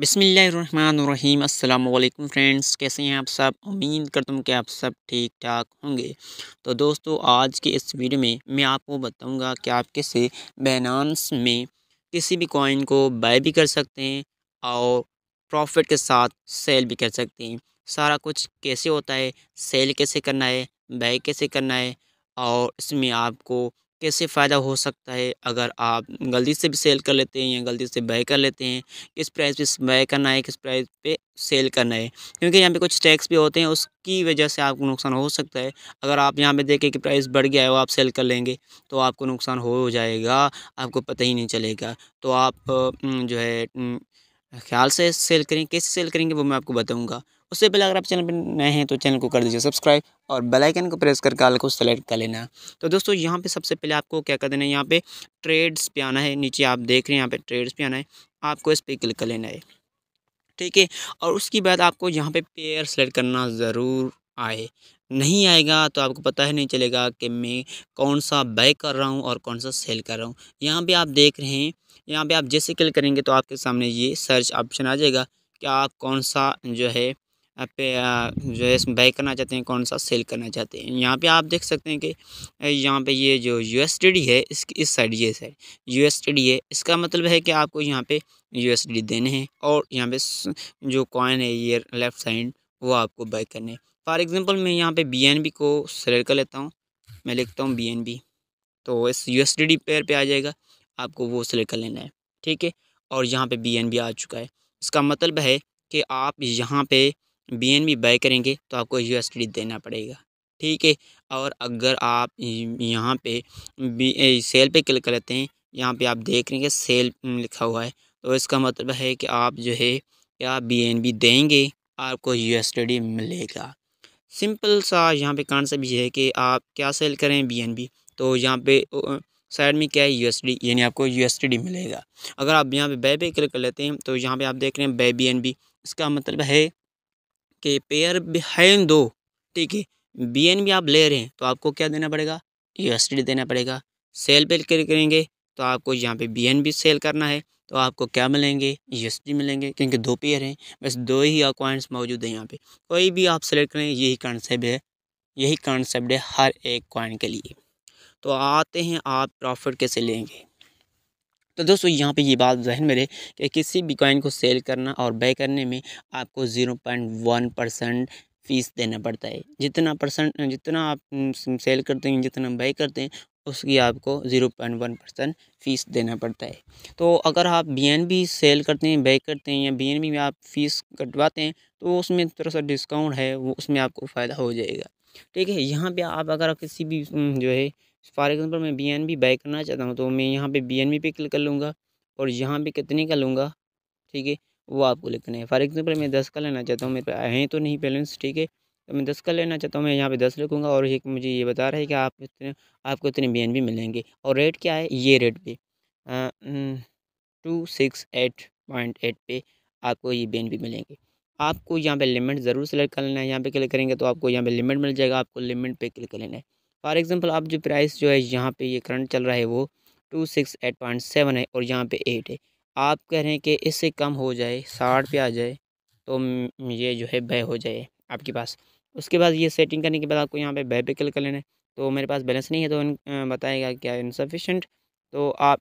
बिसमीम अल्लाम फ्रेंड्स कैसे हैं आप सब उम्मीद करता हूँ कि आप सब ठीक ठाक होंगे तो दोस्तों आज के इस वीडियो में मैं आपको बताऊंगा कि आप कैसे बैनानस में किसी भी कॉइन को बाय भी कर सकते हैं और प्रॉफिट के साथ सेल भी कर सकते हैं सारा कुछ कैसे होता है सेल कैसे करना है बाय कैसे करना है और इसमें आपको कैसे फ़ायदा हो सकता है अगर आप गलती से भी सेल कर लेते हैं या गलती से बाय कर लेते हैं किस प्राइस पे बाय करना है किस प्राइस पे सेल करना है क्योंकि यहाँ पे कुछ टैक्स भी होते हैं उसकी वजह से आपको नुकसान हो सकता है अगर आप यहाँ पे देखें कि प्राइस बढ़ गया है वो आप सेल कर लेंगे तो आपको नुकसान हो जाएगा आपको पता ही नहीं चलेगा तो आप जो है ख्याल से सेल करें कैसे सेल करेंगे वो मैं आपको बताऊंगा उससे पहले अगर आप चैनल पर नए हैं तो चैनल को कर दीजिए सब्सक्राइब और बेल आइकन को प्रेस करके आल को सेलेक्ट कर लेना तो दोस्तों यहाँ पे सबसे पहले आपको क्या कर देना है यहाँ पे ट्रेड्स पे आना है नीचे आप देख रहे हैं यहाँ पे ट्रेड्स पे आना है आपको इस पर क्लिक कर लेना है ठीक है और उसके बाद आपको यहाँ पे पेयर सेलेक्ट करना ज़रूर आए नहीं आएगा तो आपको पता ही नहीं चलेगा कि मैं कौन सा बाय कर रहा हूँ और कौन सा सेल कर रहा हूँ यहाँ पर आप देख रहे हैं यहाँ पर आप जैसे क्लिक करेंगे तो आपके सामने ये सर्च ऑप्शन आ जाएगा कि आप कौन सा जो है आप जो है इसमें बाय करना चाहते हैं कौन सा सेल करना चाहते हैं यहाँ पे आप देख सकते हैं कि यहाँ पे ये जो यू है इसकी इस साइड ये साइड यू है इसका मतलब है कि आपको यहाँ पे यू देने हैं और यहाँ पे जो कॉइन है ये लेफ़्ट साइड वो आपको बाई करने है फॉर एग्ज़ाम्पल मैं यहाँ पे बी को सेलेक्ट कर लेता हूँ मैं लिखता हूँ बी तो इस यू एस पेयर पर आ जाएगा आपको वो सेलेक्ट कर लेना है ठीक है और यहाँ पे बी आ चुका है इसका मतलब है कि आप यहाँ पे बी बाय करेंगे तो आपको यू देना पड़ेगा ठीक है और अगर आप यहाँ पे बी सेल पर क्लिक लेते हैं यहाँ पे आप देख रहे हैं सेल हम्म, लिखा हुआ है तो इसका मतलब है कि आप जो है एन बी देंगे आपको डी मिलेगा सिंपल सा यहाँ पे कॉन्सेप्ट ये है कि आप क्या सेल करें बीएनबी तो यहाँ पे साइड में क्या है डी यानी आपको डी मिलेगा अगर आप यहाँ पे बे पे क्लिक कर लेते हैं तो यहाँ पे आप देख रहे हैं बे बी एन बी इसका मतलब है कि पेयर है दो ठीक है बी एन बी आप ले रहे हैं तो आपको क्या देना पड़ेगा डी देना पड़ेगा सेल पे क्लिक करेंगे तो आपको यहाँ पे बी एन बी सेल करना है तो आपको क्या मिलेंगे यूएसडी मिलेंगे क्योंकि दो पेयर हैं बस दो ही कॉइन्स मौजूद हैं यहाँ पे कोई भी आप सेलेक्ट करें यही कॉन्सेप्ट है यही कॉन्सेप्ट है हर एक कॉइन के लिए तो आते हैं आप प्रॉफिट कैसे लेंगे तो दोस्तों यहाँ पे ये बात जहन में रहे कि किसी भी कॉइन को सेल करना और बाय करने में आपको zero point one percent fees देना पड़ता है जितना परसेंट जितना आप सेल करते हैं जितना बाय करते हैं उसकी आपको zero point one percent fees देना पड़ता है तो अगर आप बीएनबी सेल करते हैं बैक करते हैं या बीएनबी में आप फ़ीस कटवाते हैं तो उसमें थोड़ा सा डिस्काउंट है वो उसमें आपको फ़ायदा हो जाएगा ठीक है यहाँ पे आप अगर किसी भी जो है फॉर एग्ज़ाम्पल मैं बी एन बी बाई करना चाहता हूँ तो मैं यहाँ पर बी एन बी पे क्लिक कर लूँगा और यहाँ पर कितने का लूँगा ठीक है वो आपको लिखना है फॉर एग्ज़ाम्पल मैं दस का लेना चाहता हूँ मेरे पे हैं तो नहीं बैलेंस ठीक है तो मैं दस का लेना चाहता हूँ मैं यहाँ पे दस लिखूँगा और एक मुझे ये बता रहा है कि आप इतने आपको इतने बी भी मिलेंगे और रेट क्या है ये रेट पे two six eight point eight पे आपको ये बी भी मिलेंगे आपको यहाँ पे लिमिट ज़रूर सेलेक्ट कर लेना है यहाँ पे क्लिक करेंगे तो आपको यहाँ पे लिमिट मिल जाएगा आपको लिमिट पे क्लिक कर लेना है फॉर एग्ज़ाम्पल आप जो प्राइस जो है यहाँ पे ये करंट चल रहा है वो two six eight point seven है और यहाँ पे एट है आप कह रहे हैं कि इससे कम हो जाए साठ पे आ जाए तो ये जो है बह हो जाए आपके पास उसके बाद ये सेटिंग करने के बाद आपको यहाँ पे बै पे क्लिक कर लेना है तो मेरे पास बैलेंस नहीं है तो बताएगा क्या इनसफिशेंट तो आप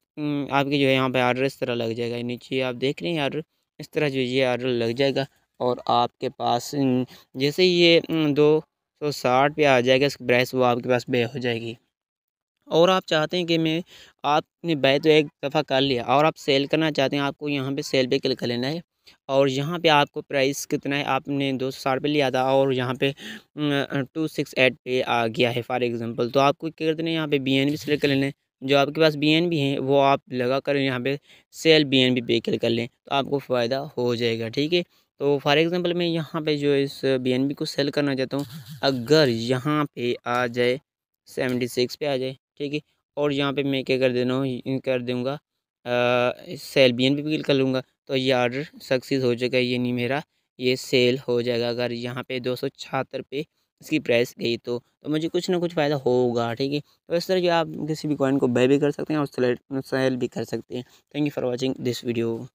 आपके जो है यहाँ पे आर्डर इस तरह लग जाएगा नीचे आप देख रहे हैं आर्डर इस तरह जो ये आर्डर लग जाएगा और आपके पास जैसे ये दो सौ साठ पे आ जाएगा इसकी प्राइस वो आपके पास बे हो जाएगी और आप चाहते हैं कि मैं आपने बै तो एक दफ़ा कर लिया और आप सेल करना चाहते हैं आपको यहाँ पे सेल पे क्लिक कर लेना है और यहाँ पे आपको प्राइस कितना है आपने दो सौ साठ लिया था और यहाँ पे टू सिक्स एट पे आ गया है फॉर एग्जांपल तो आपको क्या करते हैं यहाँ पे बी एन बी सेलेक्ट कर लेना है जो आपके पास बी एन बी है वो आप लगा कर यहाँ पे सेल बी एन बी पे कर लें तो आपको फ़ायदा हो जाएगा ठीक है तो फॉर एग्ज़ाम्पल मैं यहाँ पर जो इस बी एन बी को सेल करना चाहता हूँ अगर यहाँ पे आ जाए सेवेंटी सिक्स पे आ जाए ठीक है और यहाँ पर मैं क्या कर देना हूँ कर दूँगा सेल बी एन बी पे कर लूँगा तो ये आर्डर सक्सेस हो जाएगा ये नहीं मेरा ये सेल हो जाएगा अगर यहाँ पे दो सौ छहत्तर पे इसकी प्राइस गई तो तो मुझे कुछ ना कुछ फ़ायदा होगा ठीक है तो इस तरह की आप किसी भी कॉइन को बाय भी कर सकते हैं और सेल भी कर सकते हैं thank you for watching this video